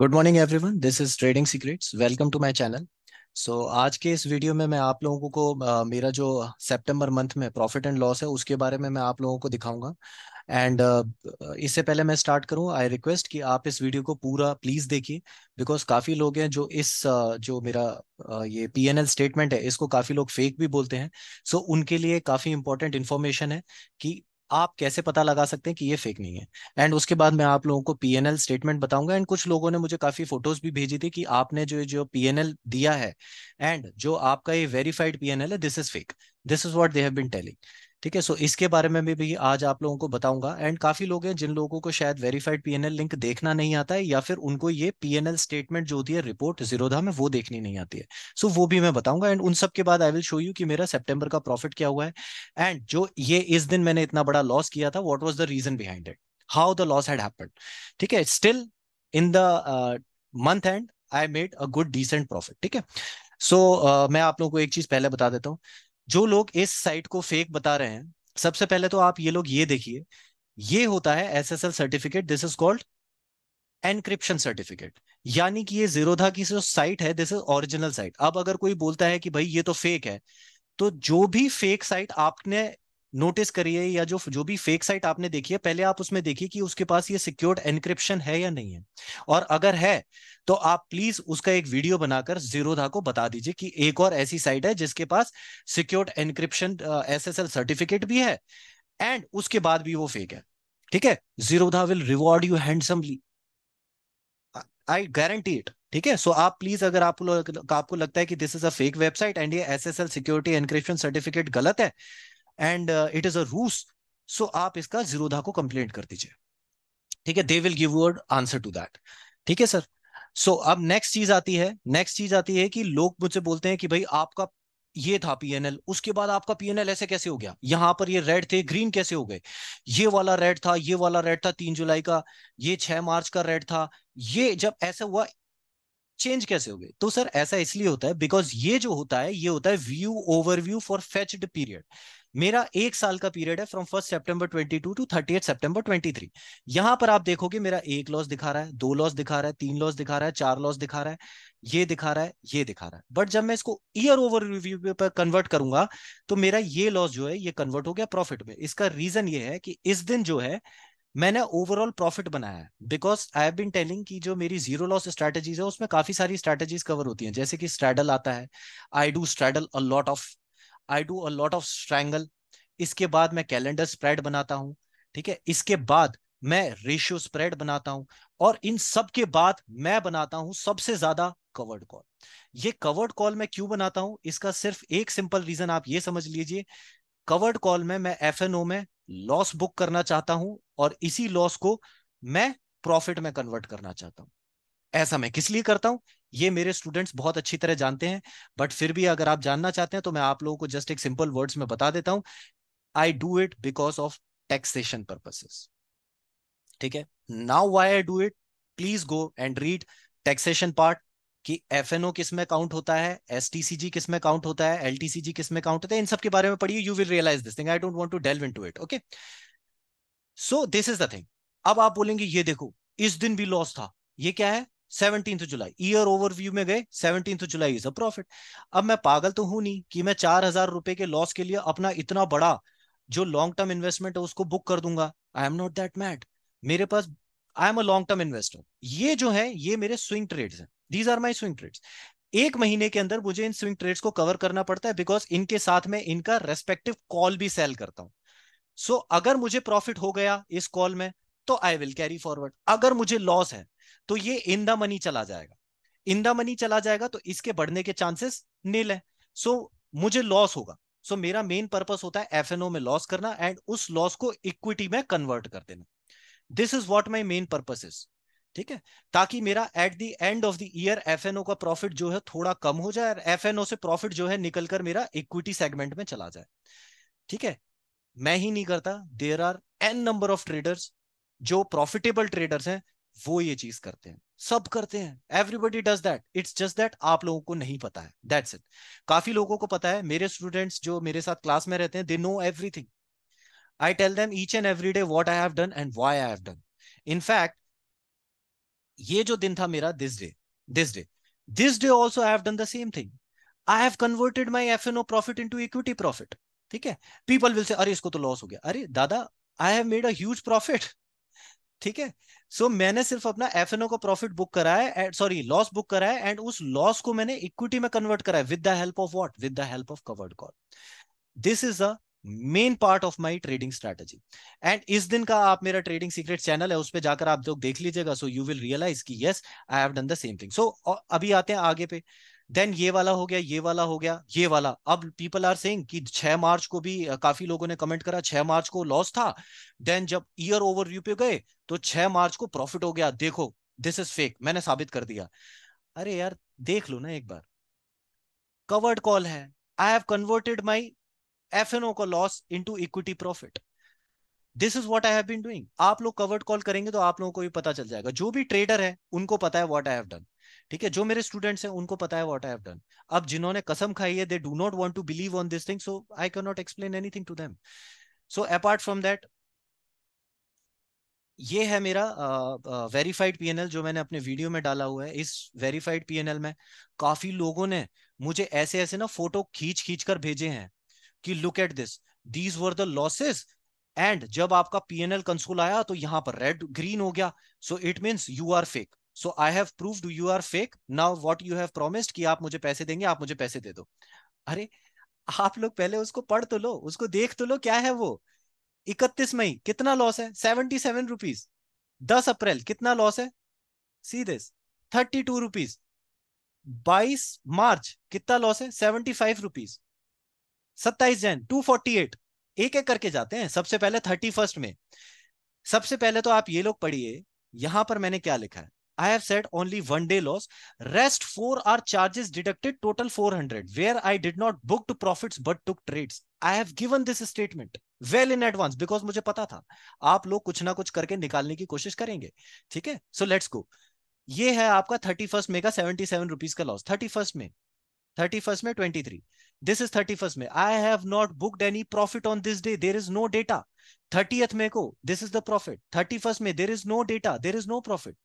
Good morning everyone this is trading secrets welcome to my channel so आज के इस video में मैं आप लोगों को uh, मेरा जो सितंबर मंथ में प्रॉफिट एंड लॉस है उसके बारे में मैं आप लोगों को दिखाऊंगा एंड uh, इससे पहले मैं स्टार्ट करूं आई रिक्वेस्ट कि आप इस वीडियो को पूरा प्लीज देखिए बिकॉज काफी लोग हैं जो इस uh, जो मेरा uh, ये पीएनएल स्टेटमेंट है इसको काफी लोग फेक भी बोलते हैं सो so, उनके लिए काफी इंपॉर्टेंट इन्फॉर्मेशन है कि आप कैसे पता लगा सकते हैं कि ये फेक नहीं है एंड उसके बाद मैं आप लोगों को पीएनएल स्टेटमेंट बताऊंगा एंड कुछ लोगों ने मुझे काफी फोटोज भी भेजी थी कि आपने जो जो पीएनएल दिया है एंड जो आपका ये वेरीफाइड पीएनएल है this is fake this is what they have been telling ठीक है सो इसके बारे में भी, भी आज आप लोगों को बताऊंगा एंड काफी लोग हैं जिन लोगों को शायद वेरीफाइड पीएनएल लिंक देखना नहीं आता है या फिर उनको ये पीएनएल स्टेटमेंट जो होती है रिपोर्ट जीरोधा में वो देखनी नहीं आती है सो so, वो भी मैं बताऊंगा एंड उन सब के बाद आई विल शो यू कि मेरा सेप्टेम्बर का प्रॉफिट क्या हुआ है एंड जो ये इस दिन मैंने इतना बड़ा लॉस किया था what was the reason behind it how the loss had happen ठीक है still in the month and I made a good decent profit ठीक है सो so, uh, मैं आप लोगों को एक चीज पहले बता देता हूँ जो लोग इस साइट को फेक बता रहे हैं सबसे पहले तो आप ये लोग ये देखिए ये होता है S certificate this is called encryption certificate यानी कि ये जीरोधा की जो साइट है दिस इज ओरिजिनल साइट अब अगर कोई बोलता है कि भाई ये तो फेक है तो जो भी फेक साइट आपने नोटिस करिए या जो जो भी फेक साइट आपने देखी है पहले आप उसमें देखिए कि उसके पास ये सिक्योर्ड एनक्रिप्शन है या नहीं है और अगर है तो आप प्लीज उसका एक वीडियो बनाकर जीरोधा को बता दीजिए कि एक और ऐसी साइट है जिसके पास सिक्योर्ड एनक्रिप्शन एसएसएल सर्टिफिकेट भी है एंड उसके बाद भी वो फेक है ठीक है Zerodha will reward you handsomely I guarantee it ठीक है सो आप प्लीज अगर आप आपको लगता है कि this is a fake website and ये एसएसएल सिक्योरिटी एनक्रिप्शन सर्टिफिकेट गलत है एंड इट इज अ रूस सो आप इसका जीरोधा को कंप्लेंट कर दीजिए ठीक है they will give word answer to that ठीक है सर सो so, अब नेक्स्ट चीज आती है नेक्स्ट चीज आती है कि लोग मुझसे बोलते हैं कि भाई आपका ये था पीएनएल उसके बाद आपका पीएनएल ऐसे कैसे हो गया यहाँ पर ये रेड थे ग्रीन कैसे हो गए ये वाला रेड था ये वाला रेड था तीन जुलाई का ये छह मार्च का रेड था ये जब ऐसा हुआ चेंज कैसे हो गए तो सर ऐसा इसलिए होता है बिकॉज ये जो होता है ये होता है view overview for fetched period मेरा एक साल का पीरियड है from first September twenty two to thirty eight September twenty three यहां पर आप देखोगे मेरा एक लॉस दिखा रहा है दो लॉस दिखा रहा है तीन लॉस दिखा रहा है चार लॉस दिखा रहा है ये दिखा रहा है ये दिखा रहा है बट जब मैं इसको ईयर ओवर रिव्यू पर कन्वर्ट करूंगा तो मेरा ये लॉस जो है ये कन्वर्ट हो गया प्रॉफिट में इसका रीजन ये है कि इस दिन जो है मैंने ओवरऑल प्रॉफिट बनाया है because I have been telling कि जो मेरी जीरो लॉस स्ट्रैटेजीज है उसमें काफी सारी स्ट्रैटेजीज कवर होती हैं जैसे कि स्ट्रैडल आता है I do straddle a lot of I do a lot of strangle इसके बाद मैं कैलेंडर स्प्रेड बनाता हूँ ठीक है इसके बाद मैं रेशियो स्प्रेड बनाता हूं और इन सब के बाद मैं बनाता हूं सबसे ज्यादा कवर्ड कॉल ये कवर्ड कॉल मैं क्यों बनाता हूं इसका सिर्फ एक सिंपल रीजन आप ये समझ लीजिए कवर्ड कॉल में मैं एफ में लॉस बुक करना चाहता हूं और इसी लॉस को मैं प्रॉफिट में कन्वर्ट करना चाहता हूं ऐसा मैं किस लिए करता हूं ये मेरे स्टूडेंट्स बहुत अच्छी तरह जानते हैं बट फिर भी अगर आप जानना चाहते हैं तो मैं आप लोगों को जस्ट एक सिंपल वर्ड्स में बता देता हूं I do it because of taxation purposes ठीक है now why I do it please go and read taxation part कि एफ एन ओ किस में काउंट होता है एस टी सी जी किस में काउंट होता है एल टी सी जी किस में काउंट होता है इन सब के बारे में पढ़िए you will realise this thing I don't want to delve to it okay so this is the thing अब आप बोलेंगे ये देखो इस दिन भी लॉस था ये क्या है सेवनटीन जुलाई ईयर ओवरव्यू में गए seventeen July is a profit अब मैं पागल तो हूं नहीं कि मैं चार हजार रुपए के लॉस के लिए अपना इतना बड़ा जो लॉन्ग टर्म इन्वेस्टमेंट है उसको बुक कर दूंगा I am not that mad मेरे पास I am a long term investor ये जो है ये मेरे स्विंग ट्रेड्स हैं these are my swing trades एक महीने के अंदर मुझे इन स्विंग ट्रेड्स को कवर करना पड़ता है बिकॉज इनके साथ में इनका रेस्पेक्टिव कॉल भी सेल करता हूं सो so, अगर मुझे प्रॉफिट हो गया इस कॉल में तो आई विल कैरी फॉरवर्ड अगर मुझे लॉस है तो ये इन द मनी चला जाएगा इन द मनी चला जाएगा तो इसके बढ़ने के चांसेस नील है सो so, मुझे लॉस होगा सो so, मेरा मेन पर्पस होता है एफ में लॉस करना एंड उस लॉस को इक्विटी में कन्वर्ट कर देना this is what my main purpose is ठीक है ताकि मेरा at the end of the year F का प्रॉफिट जो है थोड़ा कम हो जाए और एफ से प्रॉफिट जो है निकलकर मेरा इक्विटी सेगमेंट में चला जाए ठीक है मैं ही नहीं करता there are N number of traders जो प्रॉफिटेबल ट्रेडर्स हैं वो ये चीज करते हैं सब करते हैं everybody does that it's just that आप लोगों को नहीं पता है दैट्स इट काफी लोगों को पता है मेरे स्टूडेंट्स जो मेरे साथ क्लास में रहते हैं they know everything I tell them each and every day what I have done and why I have done in fact ये जो दिन था मेरा this day this day this day also I have done the same thing I have converted my F N O profit into equity profit ठीक है people will say अरे इसको तो लॉस हो गया अरे दादा I have made a huge profit ठीक है सो so, मैंने सिर्फ अपना एफ एन ओ को प्रॉफिट बुक करा है सॉरी लॉस बुक करा है एंड उस लॉस को मैंने इक्विटी में कन्वर्ट करा है with the help of what with the help of covered call this is the main part of my trading strategy and इस दिन का आप मेरा ट्रेडिंग सीक्रेट चैनल है उस पर जाकर आप लोग देख लीजिएगा सो यू विल रियलाइज की yes I have done the same thing so अभी आते हैं आगे पे देन ये वाला हो गया ये वाला हो गया ये वाला अब पीपल आर सेइंग कि 6 मार्च को भी काफी लोगों ने कमेंट करा 6 मार्च को लॉस था देन जब ईयर व्यू पे गए तो 6 मार्च को प्रॉफिट हो गया देखो दिस इज फेक मैंने साबित कर दिया अरे यार देख लो ना एक बार कवर्ड कॉल है I have converted my F N O का loss into equity profit this is what I have been doing आप लोग कवर्ड कॉल करेंगे तो आप लोगों को भी पता चल जाएगा जो भी ट्रेडर है उनको पता है वॉट आई हैव डन ठीक है जो मेरे स्टूडेंट्स हैं उनको पता है व्हाट आई हैव डन अब जिन्होंने कसम खाई है they do not want to believe on this thing so I can not explain anything to them so apart from that ये है मेरा वेरीफाइड पीएनएल जो मैंने अपने वीडियो में डाला हुआ है इस वेरीफाइड पीएनएल में काफी लोगों ने मुझे ऐसे ऐसे ना फोटो खींच खींच कर भेजे हैं कि look at this these were the losses and जब आपका पीएनएल कंसोल आया तो यहां पर रेड ग्रीन हो गया so it means you are fake so I have proved you are fake now what you have promised कि आप मुझे पैसे देंगे आप मुझे पैसे दे दो अरे आप लोग पहले उसको पढ़ तो लो उसको देख तो लो क्या है वो इकतीस मई कितना लॉस है सेवेंटी सेवन रुपीज दस अप्रैल कितना लॉस है see this thirty two rupees बाईस मार्च कितना लॉस है सेवेंटी फाइव रुपीज सत्ताईस जैन टू फोर्टी एट एक एक करके जाते हैं सबसे पहले थर्टी फर्स्ट में सबसे पहले तो आप ये लोग पढ़िए यहां पर मैंने क्या लिखा है I have said only one day loss. Rest four are charges deducted, total 400, where I did not book to profits but took trades. I have given this statement well in advance because मुझे पता था आप लोग कुछ ना कुछ करके निकालने की कोशिश करेंगे ठीक है सो लेट्स गो ये है आपका थर्टी फर्स्ट में का सेवेंटी सेवन रुपीज का लॉस थर्टी फर्स्ट में थर्टी फर्स्ट में twenty three this is thirty first में I have not booked any profit on this day there is no data thirtieth में को this is the profit thirty first में there is no data there is no profit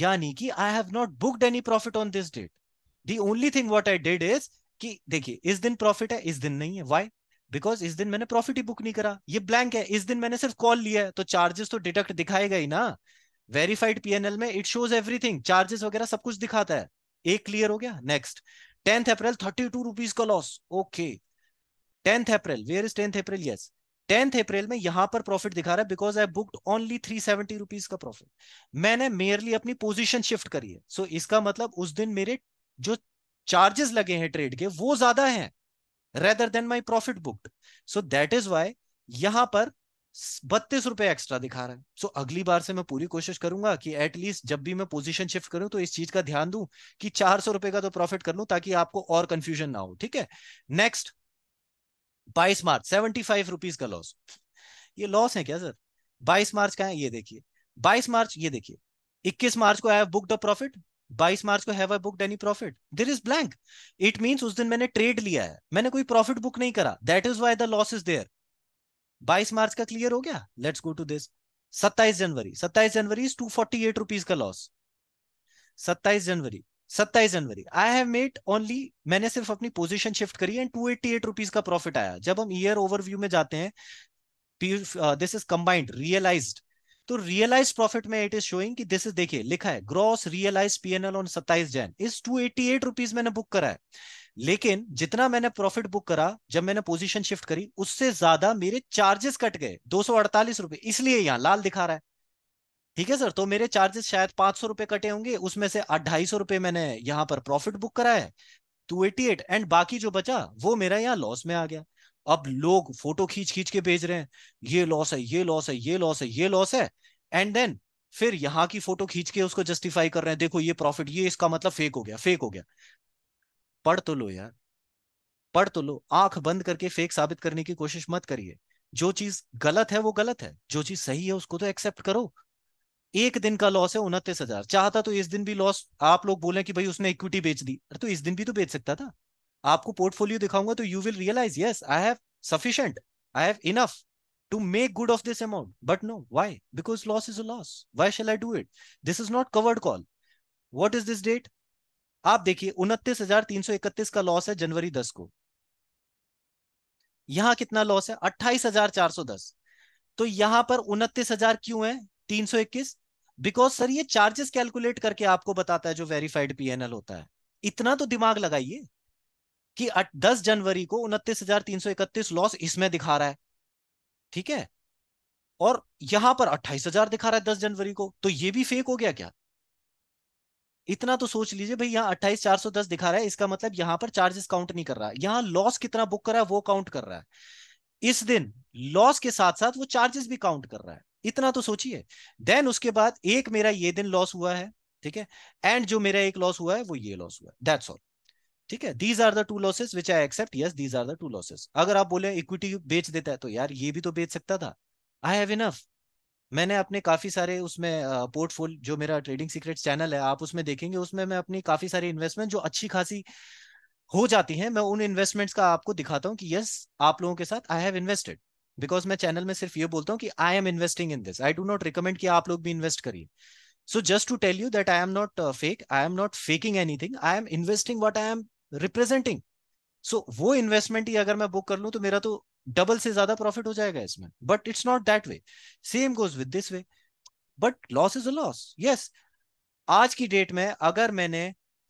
यानी कि I have not booked any profit on this date the only thing what I dead is कि देखिए इस दिन profit है इस दिन नहीं है वाई बिकॉज इस दिन मैंने प्रॉफिट ही बुक नहीं करा ये ब्लैंक है इस दिन मैंने सिर्फ कॉल लिया है तो चार्जेस तो डिडक्ट दिखाएगा ही ना वेरीफाइड पीएनएल में इट शोज एवरीथिंग चार्जेस वगैरह सब कुछ दिखाता है एक क्लियर हो गया नेक्स्ट 10th April, 32 rupees का loss. Okay. 10th April, where is 10th April? Yes. 10th April में यहां पर profit दिखा रहा है because I booked only 370 rupees का profit. मैंने merely अपनी position शिफ्ट करी है सो so, इसका मतलब उस दिन मेरे जो चार्जेस लगे हैं ट्रेड के वो ज्यादा है rather than my profit booked. So that is why यहां पर बत्तीस रुपए एक्स्ट्रा दिखा रहा है सो so, अगली बार से मैं पूरी कोशिश करूंगा कि एटलीस्ट जब भी मैं पोजीशन शिफ्ट करूं तो इस चीज का ध्यान दूं कि चार सौ रुपए का तो प्रॉफिट कर लूं ताकि आपको और कंफ्यूजन ना हो ठीक है नेक्स्ट बाईस मार्च सेवेंटी फाइव रुपीज का लॉस ये लॉस है क्या सर बाईस मार्च का है ये देखिए बाईस मार्च ये देखिए इक्कीस मार्च को have booked a profit 22 March को have I booked any profit there is blank it means उस दिन मैंने ट्रेड लिया है मैंने कोई प्रॉफिट बुक नहीं करा that is why the loss is there बाईस मार्च का क्लियर हो गया लेट्स गो टू दिस सत्ताईस जनवरी सत्ताईस जनवरी is two forty eight rupees का लॉस सत्ताईस जनवरी सत्ताईस जनवरी आई हैव मेड ओनली मैंने सिर्फ अपनी पोजीशन शिफ्ट करी and two eighty eight rupees का प्रॉफिट आया जब हम ईयर ओवरव्यू में जाते हैं दिस इज कंबाइंड रियलाइज तो रियलाइज प्रॉफिट में इट इज शोइंग कि दिस इज देखिए लिखा है gross realize PNL on 27 Jan is 288 rupees मैंने बुक करा है लेकिन जितना मैंने प्रॉफिट बुक करा जब मैंने पोजीशन शिफ्ट करी उससे ज्यादा मेरे चार्जेस कट गए दो रुपए इसलिए यहाँ लाल दिखा रहा है ठीक है सर तो मेरे चार्जेस शायद पांच रुपए कटे होंगे उसमें से अढ़ाई रुपए मैंने यहां पर प्रॉफिट बुक करा है टू एटी एट एंड बाकी जो बचा वो मेरा यहाँ लॉस में आ गया अब लोग फोटो खींच खींच के भेज रहे हैं ये लॉस है ये लॉस है ये लॉस है ये लॉस है एंड देन फिर यहाँ की फोटो खींच के उसको जस्टिफाई कर रहे हैं देखो ये प्रॉफिट ये इसका मतलब फेक हो गया फेक हो गया पढ़ तो लो यार पढ़ तो लो आंख बंद करके फेक साबित करने की कोशिश मत करिए जो चीज गलत है वो गलत है जो चीज सही है उसको तो एक्सेप्ट करो एक दिन का लॉस है उनतीस हजार चाहता तो इस दिन भी लॉस आप लोग बोले कि भाई उसने इक्विटी बेच दी अरे तो इस दिन भी तो बेच सकता था आपको पोर्टफोलियो दिखाऊंगा तो you will realize yes I have sufficient I have enough to make good of this amount but no why because loss is a loss why shall I do it this is not covered call what is this date आप देखिए उनतीस हजार तीन सौ इकतीस का loss है जनवरी दस को यहां कितना लॉस है अट्ठाईस हजार चार सौ दस तो यहां पर उनतीस हजार क्यों है तीन सौ इक्कीस बिकॉज सर ये चार्जेस कैलकुलेट करके आपको बताता है जो वेरीफाइड पीएनएल होता है इतना तो दिमाग लगाइए कि 10 जनवरी को उनतीस लॉस इसमें दिखा रहा है ठीक है और यहां पर अट्ठाईस हजार दिखा रहा है दस जनवरी को तो ये भी फेक हो गया क्या इतना तो सोच लीजिए भाई यहाँ अट्ठाईस चार सौ दस दिखा रहा है इसका मतलब यहाँ पर चार्जेस काउंट नहीं कर रहा है यहाँ लॉस कितना बुक कर रहा है वो काउंट कर रहा है इस दिन लॉस के साथ साथ वो चार्जेस भी काउंट कर रहा है इतना तो सोचिए देन उसके बाद एक मेरा ये दिन लॉस हुआ है ठीक है एंड जो मेरा एक लॉस हुआ है वो ये लॉस हुआ है ऑल ठीक है these are the two losses which I accept yes these are the two losses अगर आप बोले इक्विटी बेच देता है तो यार ये भी तो बेच सकता था आई हैव इनफ मैंने अपने काफी सारे उसमें पोर्टफोलियो जो मेरा ट्रेडिंग सीक्रेट चैनल है आप उसमें देखेंगे उसमें मैं अपनी काफी सारी इन्वेस्टमेंट जो अच्छी खासी हो जाती हैं मैं उन इन्वेस्टमेंट्स का आपको दिखाता हूँ कि यस आप लोगों के साथ आई हैव इन्वेस्टेड बिकॉज मैं चैनल में सिर्फ ये बोलता हूँ कि I am investing in this I do not recommend कि आप लोग भी इन्वेस्ट करिए so just to tell you that I am not fake I am not faking anything I am investing what I am representing so वो investment ही अगर मैं book कर लूँ तो मेरा तो डबल से ज्यादा प्रॉफिट हो जाएगा इसमें but it's not that way same goes with this way but loss is a loss yes आज की डेट में अगर मैंने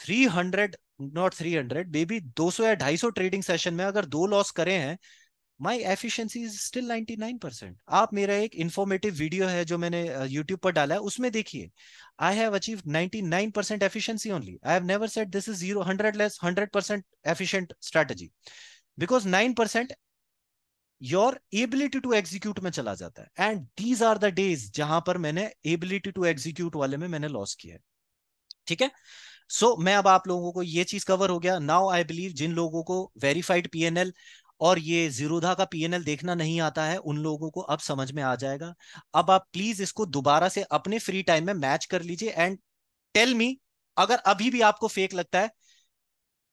300 नॉट 300 बेबी 200 या 250 ट्रेडिंग सेशन में अगर दो लॉस करे हैं my efficiency is still 99 percent आप मेरा एक इन्फॉर्मेटिव वीडियो है जो मैंने यूट्यूब पर डाला है उसमें देखिए I have achieve 99 percent efficiency only I have never this is zero hundred less hundred percent efficient strategy because nine percent your ability to execute में चला जाता है and these are the days जहां पर मैंने एबिलिटी टू एग्जीक्यूट वाले में मैंने लॉस किया है ठीक है सो so, मैं अब आप लोगों को ये चीज कवर हो गया नाउ आई बिलीव जिन लोगों को वेरीफाइड पीएनएल और ये जीरोधा का पीएनएल देखना नहीं आता है उन लोगों को अब समझ में आ जाएगा अब आप प्लीज इसको दोबारा से अपने फ्री टाइम में मैच कर लीजिए एंड टेल मी अगर अभी भी आपको फेक लगता है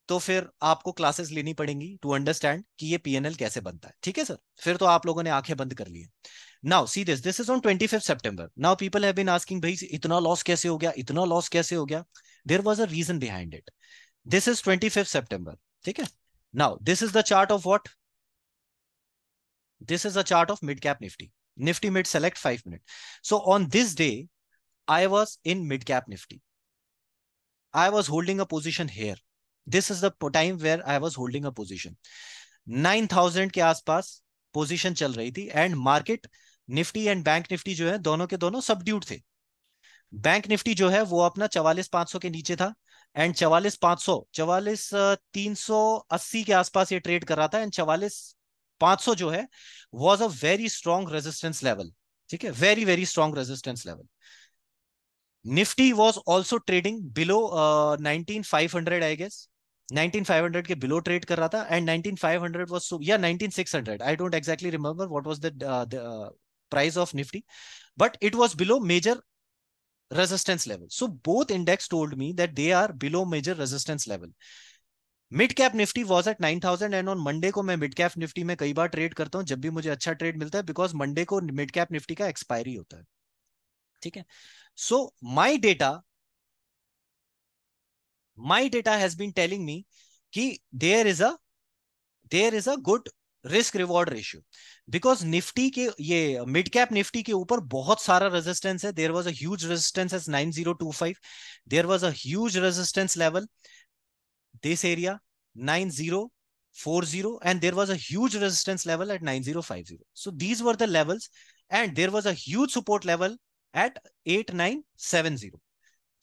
तो फिर आपको क्लासेस लेनी पड़ेंगी टू अंडरस्टैंड कि ये पीएनएल कैसे बनता है ठीक है सर फिर तो आप लोगों ने आंखें बंद कर ली है now see this this is on twenty fifth September now people have been asking भाई इतना लॉस कैसे हो गया इतना लॉस कैसे हो गया there was a reason behind it this is twenty fifth September ठीक है now this is the chart of what this is a chart of mid cap Nifty Nifty mid select five minute so on this day I was in mid cap Nifty I was holding a position here this is the time where I was holding a position nine thousand के आसपास position चल रही थी and market Nifty and bank Nifty जो है दोनों के दोनों सबड्यूड थे बैंक निफ्टी जो है वो अपना चवालीस पांच सौ के नीचे था एंड चवालीस पांच सौ चवालीस तीन सौ अस्सी के आसपास ये ट्रेड कर रहा था एंड चवालीस पांच सौ जो है was a very strong resistance level ठीक है very very strong resistance level Nifty was also trading below nineteen five hundred I guess 19,500 के बिलो ट्रेड कर रहा था एंड 19,500 वाज सो या 19,600 I don't exactly remember what was the price of Nifty but it was below major resistance level so both index told me that they are below major resistance level mid cap Nifty was at nine thousand and on Monday को मैं mid cap Nifty में कई बार trade करता हूं जब भी मुझे अच्छा ट्रेड मिलता है बिकॉज मंडे को मिड कैप निफ्टी का एक्सपायरी होता है ठीक है so my data my data has been telling me ki there is a there is a good risk reward ratio because nifty ke ye mid cap nifty ke resistance there was a huge resistance as 9025 there was a huge resistance level this area 9040 and there was a huge resistance level at 9050 so these were the levels and there was a huge support level at 8970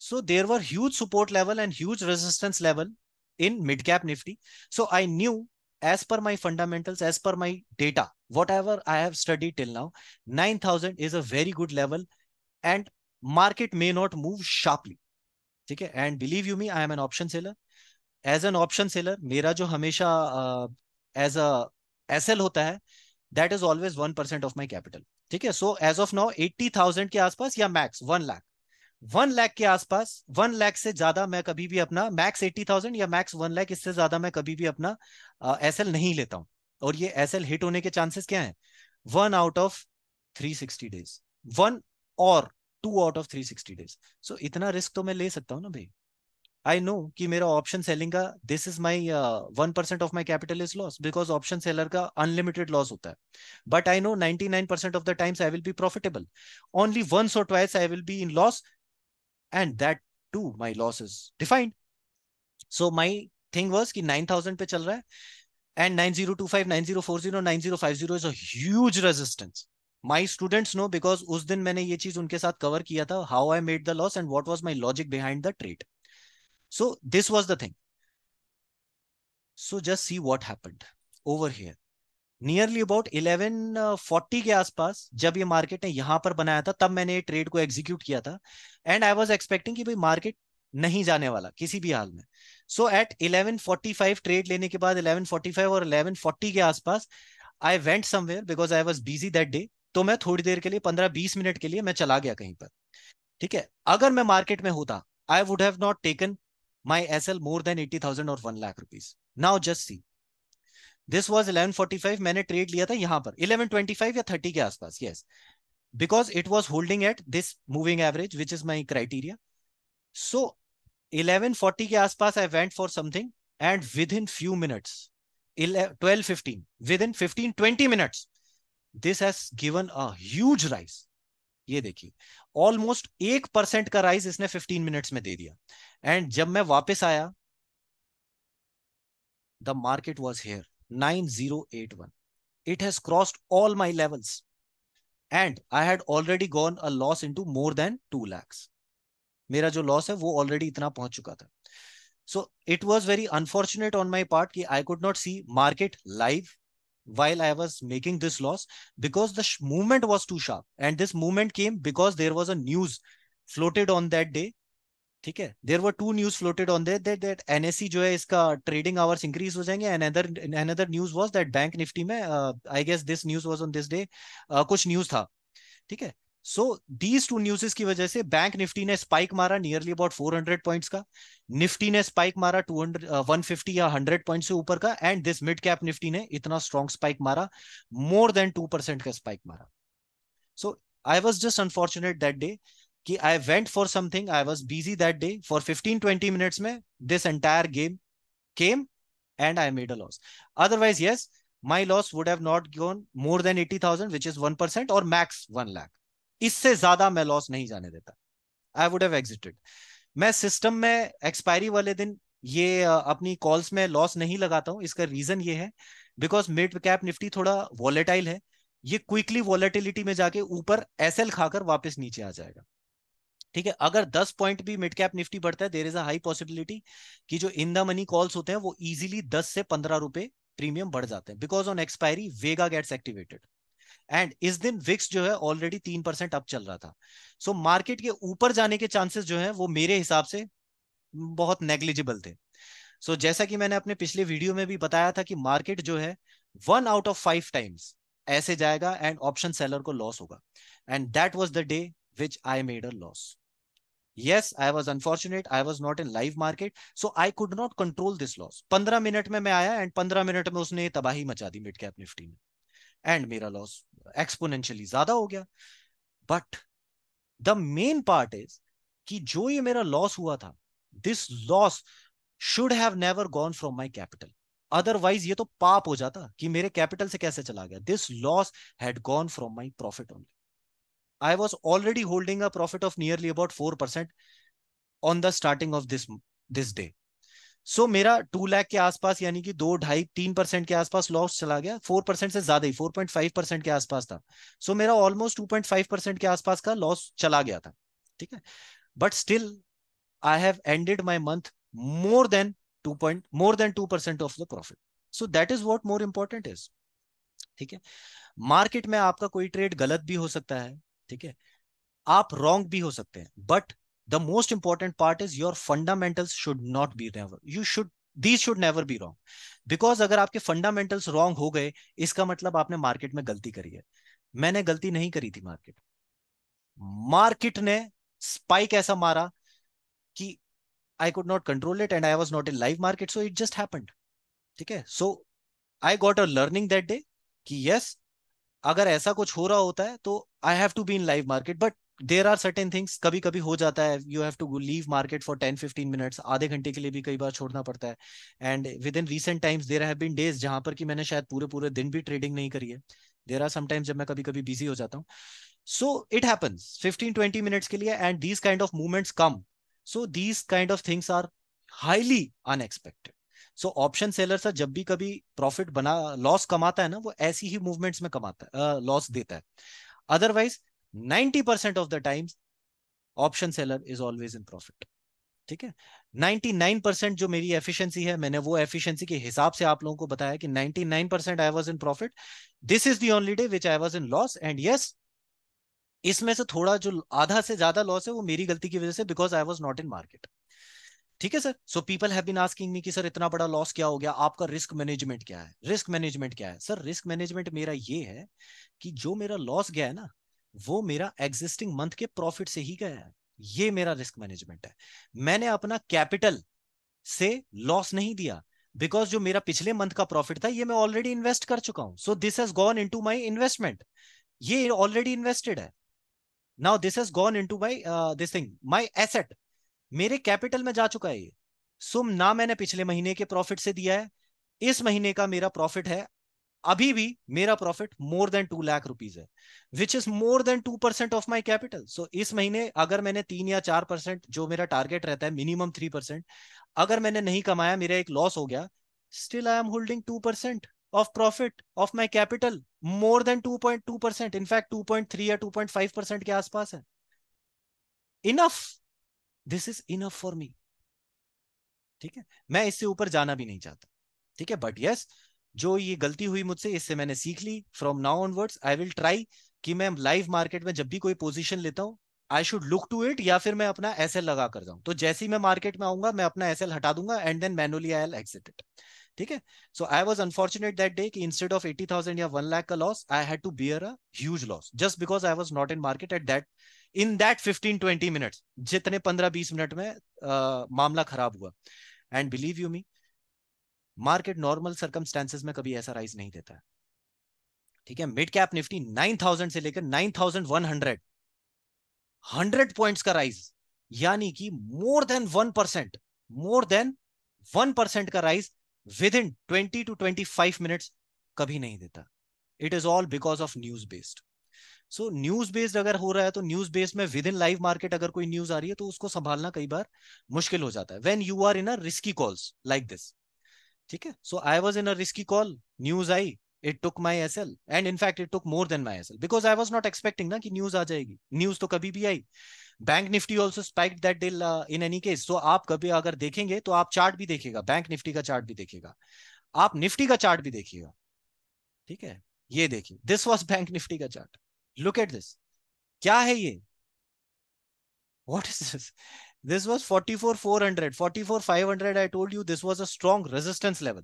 So there were huge support level and huge resistance level in mid cap Nifty. So I knew as per my fundamentals, as per my data, whatever I have studied till now, 9,000 is a very good level and market may not move sharply. theek hai and believe you me i am an option seller as an option seller mera jo hamesha uh, as a sl hota hai that is always 1% of my capital theek hai so as of now 80000 ke aas pass ya max 1 lakh one lakh के आसपास one lakh से ज्यादा मैं कभी भी अपना max eighty thousand या max one lakh इससे ज्यादा मैं कभी भी अपना एस uh, नहीं लेता हूं और ये एस हिट होने के चांसेस क्या है one out of three sixty days one और two out of three sixty days so इतना रिस्क तो मैं ले सकता हूँ ना भाई आई नो कि मेरा ऑप्शन सेलिंग का this is my one percent of my capital is loss because option seller का अनलिमिटेड लॉस होता है but I know ninety nine percent of the times I will be profitable only once और twice I will be in loss and that too my loss is defined. So my thing was कि 9000 पे चल रहा है and 9025, 9040, 9050 is a huge resistance. My students know because उस दिन मैंने ये चीज उनके cover how I made the loss and what was my logic behind the trade. So this was the thing. So just see what happened over here. Nearly about forty के आसपास जब ये मार्केट ने यहां पर बनाया था तब मैंने ये ट्रेड को एग्जीक्यूट किया था एंड आई वॉज एक्सपेक्टिंग कि भाई मार्केट नहीं जाने वाला किसी भी हाल में so at eleven forty five trade लेने के बाद इलेवन फोर्टी फाइव और इलेवन फोर्टी के आसपास I went somewhere because I was busy that day तो मैं थोड़ी देर के लिए पंद्रह बीस मिनट के लिए मैं चला गया कहीं पर ठीक है अगर मैं मार्केट में होता I would have not taken my S L more than eighty thousand और one lakh rupees now just see this was eleven forty five मैंने ट्रेड लिया था यहाँ पर इलेवन ट्वेंटी फाइव या थर्टी के आसपास yes because it was holding at this moving average which is my criteria so eleven forty के आसपास I went for something and within few minutes twelve fifteen with within fifteen twenty minutes this has given us rise ये देखिए almost एक percent का rise इसने fifteen minutes में दे दिया and जब मैं वापिस आया the market was here 9081. It has crossed all my levels. And I had already gone a loss into more than 2 lakhs. मेरा जो loss है वो already इतना पहुंच चुका था so it was very unfortunate on my part कि I could not see while I was making this loss because the movement was too sharp. And this movement came because there was a news floated on that day ठीक है there were two news floated on that that that NSC जो है इसका trading hours increase हो जाएंगे and another news was that bank Nifty में I guess this news was on this day कुछ news था ठीक है सो दीज टू न्यूज की वजह से बैंक निफ्टी ने स्पाइक मारा नियरली अबाउट 400 पॉइंट्स का निफ्टी ने स्पाइक मारा 200 150 uh, या 100 पॉइंट से ऊपर का and this mid cap Nifty ने इतना स्ट्रॉन्ग स्पाइक मारा मोर देन 2% का स्पाइक मारा so I was just unfortunate that day कि I went for something I was busy that day for fifteen twenty minutes में this entire game came and I made a loss otherwise yes my loss would have not gone more than eighty thousand which is one percent और max one lakh इससे ज्यादा मैं loss नहीं जाने देता I would have exited मैं system में expiry वाले दिन ये अपनी कॉल्स में लॉस नहीं लगाता हूँ इसका रीजन ये है बिकॉज मिड कैप निफ्टी थोड़ा वॉलेटाइल है ये क्विकली वॉलेटिलिटी में जाके ऊपर एसएल खाकर वापस नीचे आ जाएगा ठीक है अगर 10 पॉइंट भी मिड कैप निफ्टी बढ़ता है देर इज हाई पॉसिबिलिटी कि जो इन द मनी कॉल्स होते हैं वो इजीली 10 से 15 रुपए प्रीमियम बढ़ जाते हैं because on expiry vega gets activated and इस दिन विक्स जो है ऑलरेडी तीन परसेंट अप चल रहा था सो so, मार्केट के ऊपर जाने के चांसेस जो है वो मेरे हिसाब से बहुत नेग्लिजिबल थे सो so, जैसा कि मैंने अपने पिछले वीडियो में भी बताया था कि मार्केट जो है one out of five times ऐसे जाएगा एंड ऑप्शन सेलर को लॉस होगा and that was the day which I made a loss yes i was unfortunate i was not in live market so i could not control this loss 15 minute में मैं आया and 15 minute में उसने तबाही मचा दी mid cap Nifty में and मेरा लॉस एक्सपोनेंशियली ज्यादा हो गया but the main part is कि जो ये मेरा लॉस हुआ था this loss should have never gone from my capital otherwise ये तो पाप हो जाता कि मेरे कैपिटल से कैसे चला गया this loss had gone from my profit only I was already holding a profit of nearly about 4% on the starting of this this day. so, मेरा टू लाख के आसपास यानी कि दो ढाई तीन परसेंट के आसपास लॉस चला गया फोर से ज्यादा ही फोर पॉइंट के आसपास था सो so, मेरा almost two point five percent के आसपास का लॉस चला गया था ठीक है but still I have ended my month more than two point more than two percent of the profit so that is what more important is ठीक है मार्केट में आपका कोई ट्रेड गलत भी हो सकता है ठीक है आप रॉन्ग भी हो सकते हैं but the most important part is your fundamentals should not be never you should these should never be wrong because अगर आपके फंडामेंटल्स रॉन्ग हो गए इसका मतलब आपने मार्केट में गलती करी है मैंने गलती नहीं करी थी मार्केट मार्केट ने स्पाइक ऐसा मारा कि I could not control it and I was not in live market so it just ठीक है so I got a learning that day कि यस अगर ऐसा कुछ हो रहा होता है तो I have to be in live market but there are certain things कभी कभी हो जाता है you have to leave market for ten fifteen minutes आधे घंटे के लिए भी कई बार छोड़ना पड़ता है and within recent times there have been days जहां पर कि मैंने शायद पूरे पूरे दिन भी ट्रेडिंग नहीं करी है देर आर समटाइम्स जब मैं कभी कभी बिजी हो जाता हूँ so it happens fifteen twenty minutes के लिए and these kind of movements come so these kind of things are highly unexpected so option seller sir जब भी कभी प्रॉफिट बना लॉस कमाता है ना वो ऐसी ही मूवमेंट्स में कमाता है लॉस हम्म। देता है otherwise 90% percent of the times option seller is always in profit ठीक है 99 परसेंट जो मेरी एफिशिएंसी है मैंने वो एफिशिएंसी के हिसाब से आप लोगों को बताया कि 99 percent I was in profit this is the only day which I was in loss and yes इसमें से थोड़ा जो आधा से ज्यादा लॉस है वो मेरी गलती की वजह से because I was not in market ठीक है sir so people have been asking me कि सर इतना बड़ा लॉस क्या हो गया आपका रिस्क मैनेजमेंट क्या है रिस्क मैनेजमेंट क्या है सर रिस्क मैनेजमेंट मेरा ये है कि जो मेरा लॉस गया है ना वो मेरा एग्जिस्टिंग मंथ के प्रॉफिट से ही गया है ये मेरा रिस्क मैनेजमेंट है मैंने अपना कैपिटल से लॉस नहीं दिया बिकॉज जो मेरा पिछले मंथ का प्रॉफिट था ये मैं ऑलरेडी इन्वेस्ट कर चुका हूं so this has gone into my investment ये ऑलरेडी इन्वेस्टेड है now this has gone into my this thing my asset मेरे कैपिटल में जा चुका है सुम ना मैंने पिछले महीने के प्रॉफिट से दिया है इस महीने का मेरा प्रॉफिट है अभी भी मेरा profit more than two lakh rupees है which is more than two percent of my capital so इस महीने अगर मैंने तीन या चार परसेंट जो मेरा टारगेट रहता है मिनिमम थ्री परसेंट अगर मैंने नहीं कमाया मेरा एक लॉस हो गया still I am holding two percent of profit of my capital more than two point two percent in fact two point three या टू पॉइंट फाइव परसेंट के आसपास है enough this is enough for me ठीक है मैं इससे ऊपर जाना भी नहीं चाहता ठीक है बट यस जो ये गलती हुई मुझसे इससे मैंने सीख ली from now onwards I will try कि मैं लाइव मार्केट में जब भी कोई पोजीशन लेता हूं I should look to it या फिर मैं अपना एस लगा कर जाऊं तो जैसे ही मैं मार्केट में आऊंगा मैं अपना एस हटा दूंगा and then manually I'll exit it ठीक है so I was unfortunate that day की इंस्टेड ऑफ एटी थाउजेंड या वन लैक का loss I had to bear a huge loss just because I was not in market at that in that fifteen twenty minute जितने पंद्रह बीस मिनट में आ, मामला खराब हुआ and believe you me market normal circumstances में कभी ऐसा राइज नहीं देता है ठीक है mid cap Nifty nine thousand से लेकर nine thousand one hundred hundred point का राइज यानी कि more than one percent more than one percent का rise within twenty two twenty five minutes कभी नहीं देता it is all because of news based so news based अगर हो रहा है तो न्यूज बेस्ड में विद इन लाइव मार्केट अगर कोई न्यूज आ रही है तो उसको संभालना कई बार मुश्किल हो जाता है when you are in a risky calls like this ठीक है so I was in a risky call news I it took my S L and in fact it took more than my S L because I was not expecting ना कि news आ जाएगी news तो कभी भी आई bank Nifty also spike that day in any case तो आप कभी अगर देखेंगे तो आप चार्ट भी देखेगा बैंक निफ्टी का चार्ट भी देखेगा आप निफ्टी का चार्ट भी देखिएगा ठीक है ये देखिए दिस वॉज बैंक निफ्टी का chart look at this what is this this was 44400 44500 i told you this was a strong resistance level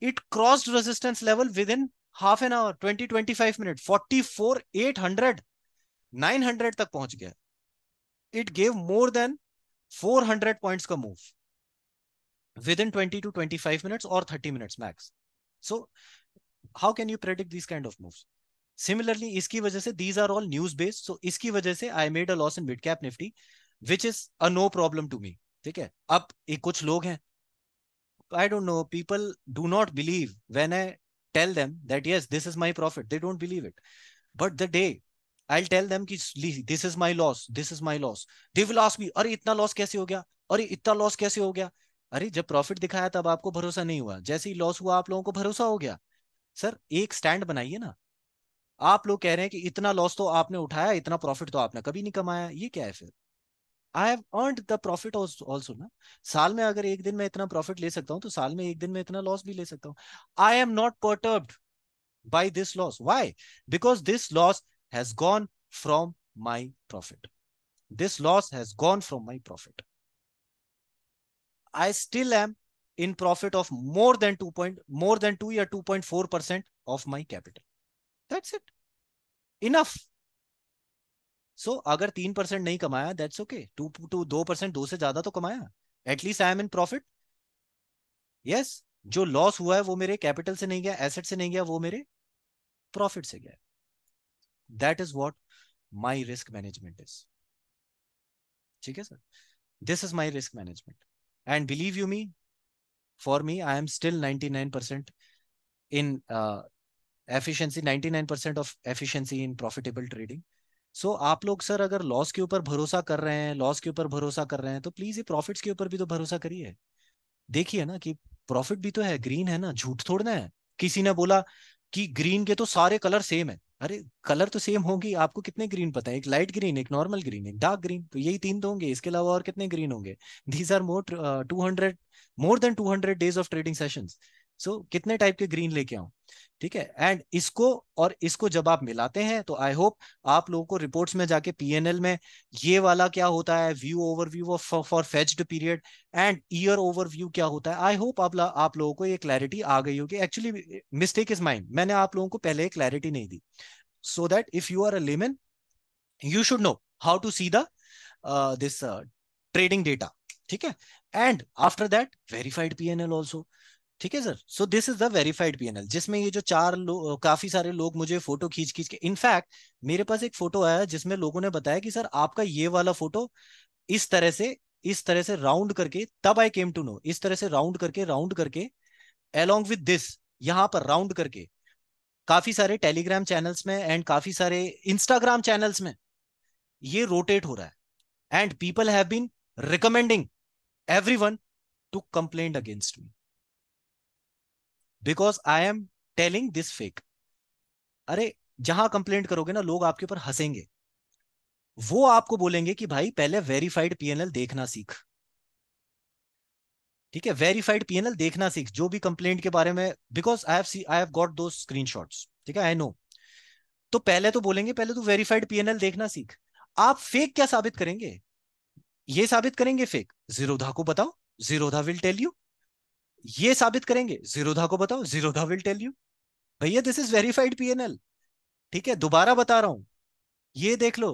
it crossed resistance level within half an hour 20 25 minutes. 44 800 900 तक पहुंच गया it gave more than 400 points का move within 20 to 25 minutes or 30 minutes max so how can you predict these kind of moves similarly इसकी वजह से these are all news based so इसकी वजह से I made a loss in mid cap Nifty which is a no problem to me ठीक है अब कुछ लोग हैं I don't know people do not believe when I tell them that yes this is my profit they don't believe it but the day I tell them कि this is my loss this is my loss they will ask me अरे इतना loss कैसे हो गया अरे इतना loss कैसे हो गया अरे जब प्रॉफिट दिखाया तब आपको भरोसा नहीं हुआ जैसे ही लॉस हुआ आप लोगों को भरोसा हो गया सर एक स्टैंड बनाइए ना आप लोग कह रहे हैं कि इतना लॉस तो आपने उठाया इतना प्रॉफिट तो आपने कभी नहीं कमाया ये क्या है फिर I have earned the profit also ना साल में अगर एक दिन में इतना प्रॉफिट ले सकता हूँ तो साल में एक दिन में इतना लॉस भी ले सकता हूँ I am not perturbed by this loss why because this loss has gone from my profit this loss has gone from my profit I still am in profit of more than two point more than two या two point four percent of my capital that's it enough so अगर तीन percent नहीं कमाया that's okay two two दो percent दो से ज्यादा तो कमाया at least I am in profit yes जो लॉस हुआ है वो मेरे कैपिटल से नहीं गया एसेट से नहीं गया वो मेरे प्रॉफिट से गया that is what my risk management is ठीक है sir this is my risk management and believe you me for me I am still ninety nine percent in efficiency 99 of efficiency in profitable trading so आप लोग sir अगर loss के ऊपर भरोसा कर रहे हैं लॉस के ऊपर भरोसा कर रहे हैं तो प्लीज ये प्रॉफिट्स के ऊपर भी तो भरोसा करिए देखिए ना कि प्रॉफिट भी तो है ग्रीन है ना झूठ थोड़ना है किसी ने बोला कि ग्रीन के तो सारे कलर सेम है अरे कलर तो सेम होगी आपको कितने ग्रीन पता है एक लाइट ग्रीन एक नॉर्मल ग्रीन एक डार्क ग्रीन तो यही तीन तो होंगे इसके अलावा और कितने ग्रीन होंगे these are more two hundred more than two hundred days of trading session so so, कितने टाइप के ग्रीन लेके आऊं ठीक है एंड इसको और इसको जब आप मिलाते हैं तो आई होप आप लोगों को रिपोर्ट्स में जाके पीएनएल में ये वाला क्या होता है view overview of for fetched period and year overview क्या होता है आई होप आप आप लोगों को ये क्लैरिटी आ गई होगी एक्चुअली मिस्टेक इज माइंड मैंने आप लोगों को पहले क्लैरिटी नहीं दी so that if you are a layman you should know how to see the this trading data ठीक है and after that verified PNL also ठीक है sir so this is the verified PNL जिसमें ये जो चार लोग काफी सारे लोग मुझे फोटो खींच खींच के इनफैक्ट मेरे पास एक फोटो आया जिसमें लोगों ने बताया कि सर आपका ये वाला फोटो इस तरह से इस तरह से राउंड करके तब आई केम टू नो इस तरह से राउंड करके राउंड करके अलोंग विद दिस यहां पर राउंड करके काफी सारे टेलीग्राम चैनल्स में एंड काफी सारे इंस्टाग्राम चैनल्स में ये रोटेट हो रहा है and people have been recommending everyone to complaint against me because I am telling this fake अरे जहां कंप्लेंट करोगे ना लोग आपके ऊपर हंसेंगे वो आपको बोलेंगे कि भाई पहले वेरीफाइड पीएनएल देखना सीख ठीक है वेरीफाइड पीएनएल देखना सीख जो भी कंप्लेंट के बारे में because I have see I have got दो स्क्रीनशॉट्स ठीक है आई नो तो पहले तो बोलेंगे पहले तो वेरीफाइड पीएनएल देखना सीख आप फेक क्या साबित करेंगे ये साबित करेंगे फेक जीरोधा को बताओ जीरोधा विल टेल यू ये साबित करेंगे जीरोधा को बताओ जीरोधा विल टेल यू भैया दिस इज वेरीफाइड पीएनएल ठीक है दोबारा बता रहा हूं ये देख लो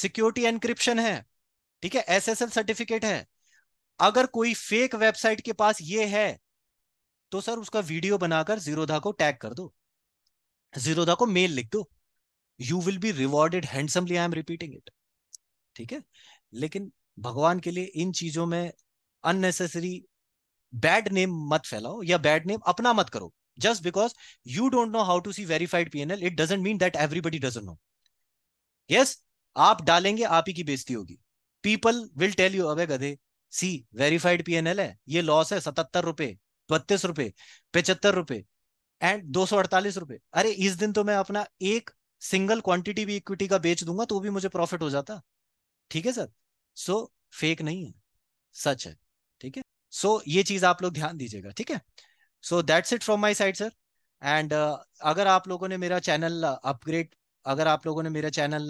सिक्योरिटी एनक्रिप्शन है ठीक है एसएसएल सर्टिफिकेट है अगर कोई फेक वेबसाइट के पास ये है तो सर उसका वीडियो बनाकर जीरोधा को टैग कर दो जीरोधा को मेल लिख दो you will be rewarded handsomely I am repeating it ठीक है लेकिन भगवान के लिए इन चीजों में अननेसेसरी बैड नेम मत फैलाओ या बैड नेम अपना मत करो just because you don't know how to see verified P N L it doesn't mean that everybody doesn't know yes आप डालेंगे आप ही की बेजती होगी पीपल विल टेल यू अवे गधे सी वेरीफाइड एल है ये लॉस है सतहत्तर रुपए बत्तीस रुपए पचहत्तर रुपए एंड दो सौ अड़तालीस रुपए अरे इस दिन तो मैं अपना एक सिंगल क्वांटिटी भी इक्विटी का बेच दूंगा तो भी मुझे प्रॉफिट हो जाता ठीक है सर सो so, फेक नहीं है सच है ठीक है सो so, ये चीज आप लोग ध्यान दीजिएगा ठीक है so that's it from my side sir एंड अगर आप लोगों ने मेरा चैनल अपग्रेड uh, अगर आप लोगों ने मेरा चैनल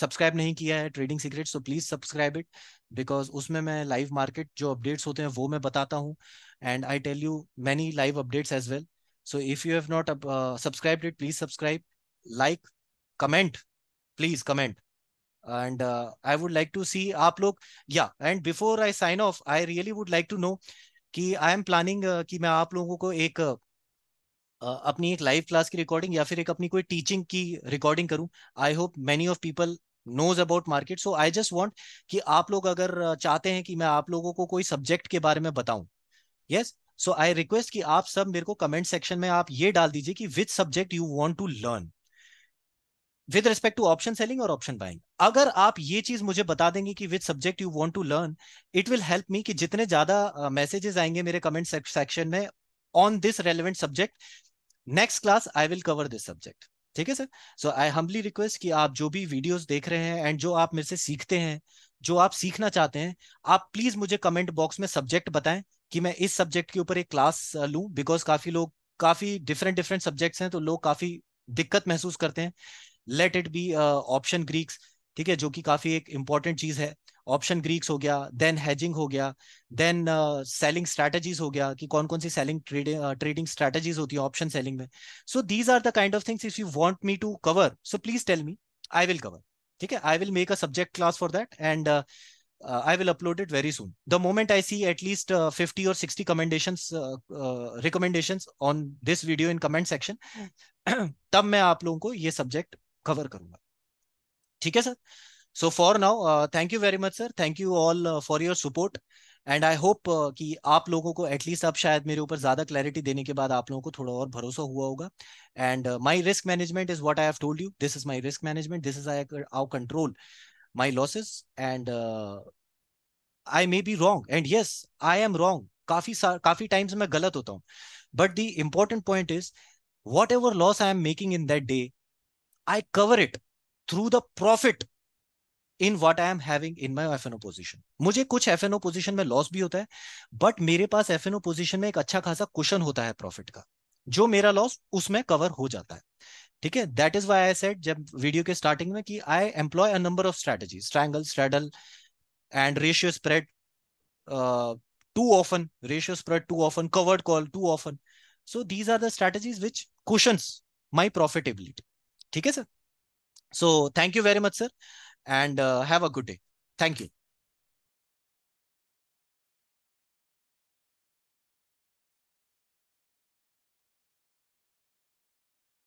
सब्सक्राइब uh, नहीं किया है trading secret so please subscribe it because उसमें मैं लाइव मार्केट जो अपडेट्स होते हैं वो मैं बताता हूँ and I tell you many live updates as well so if you have not subscribe it please subscribe like comment please comment and uh, i would like to see aap log yeah and before i sign off i really would like to know कि I am planning कि मैं आप लोगों को एक Uh, अपनी एक live class की रिकॉर्डिंग या फिर एक अपनी कोई टीचिंग की रिकॉर्डिंग करूं I hope many of people knows about market so I just want कि आप लोग अगर uh, चाहते हैं कि मैं आप लोगों को कोई सब्जेक्ट के बारे में बताऊं यस सो आई रिक्वेस्ट कि आप सब मेरे को कमेंट सेक्शन में आप ये डाल दीजिए कि which subject you want to learn with respect to option selling और ऑप्शन बाइंग अगर आप ये चीज मुझे बता देंगे कि with subject you want to learn it will help me कि जितने ज्यादा मैसेजेस uh, आएंगे मेरे कमेंट सेक्शन में on this relevant subject next class I will cover this subject ठीक है sir so I humbly request कि आप जो भी वीडियोस देख रहे हैं एंड जो आप मेरे से सीखते हैं जो आप सीखना चाहते हैं आप प्लीज मुझे कमेंट बॉक्स में सब्जेक्ट बताएं कि मैं इस सब्जेक्ट के ऊपर एक क्लास लूं बिकॉज काफी लोग काफी डिफरेंट डिफरेंट सब्जेक्ट्स हैं तो लोग काफी दिक्कत महसूस करते हैं let it be option Greeks ठीक है जो कि काफी एक इंपॉर्टेंट चीज है ऑप्शन ग्रीक्स हो गया देन हैजिंग हो गया देन सेलिंग स्ट्रैटेजीज हो गया कि कौन कौन सी सेलिंग ट्रेडिंग ट्रेडिंग स्ट्रैटेजीज होती है ऑप्शन सेलिंग में so these are the kind of things if you want me to cover so please tell me I will cover ठीक है I will make a subject class for that and I will upload it very soon the moment I see at least fifty और sixty commendations recommendations on this video in comment section तब मैं आप लोगों को ये subject cover करूंगा ठीक है sir so for now thank you very much sir thank you all for your support and I hope कि आप लोगों को एटलीस्ट अब शायद मेरे ऊपर ज्यादा क्लैरिटी देने के बाद आप लोगों को थोड़ा और भरोसा हुआ होगा and my risk management is what I have told you this is my risk management this is I how control my losses and I may be wrong and yes I am wrong काफी काफी times मैं गलत होता हूँ but the important point is whatever loss I am making in that day I cover it through the profit in what I am having in my F n O position मुझे कुछ F n O position में loss भी होता है but मेरे पास F n O position में एक अच्छा खासा क्वेश्चन होता है प्रॉफिट का जो मेरा लॉस उसमें कवर हो जाता है ठीक है that is why I set जब वीडियो के स्टार्टिंग में कि I employ a number of strategy strangle straddle and ratio spread too often ratio spread too often covered call too often so these are the strategies which question my profitability ठीक है sir so thank you very much sir and have a good day thank you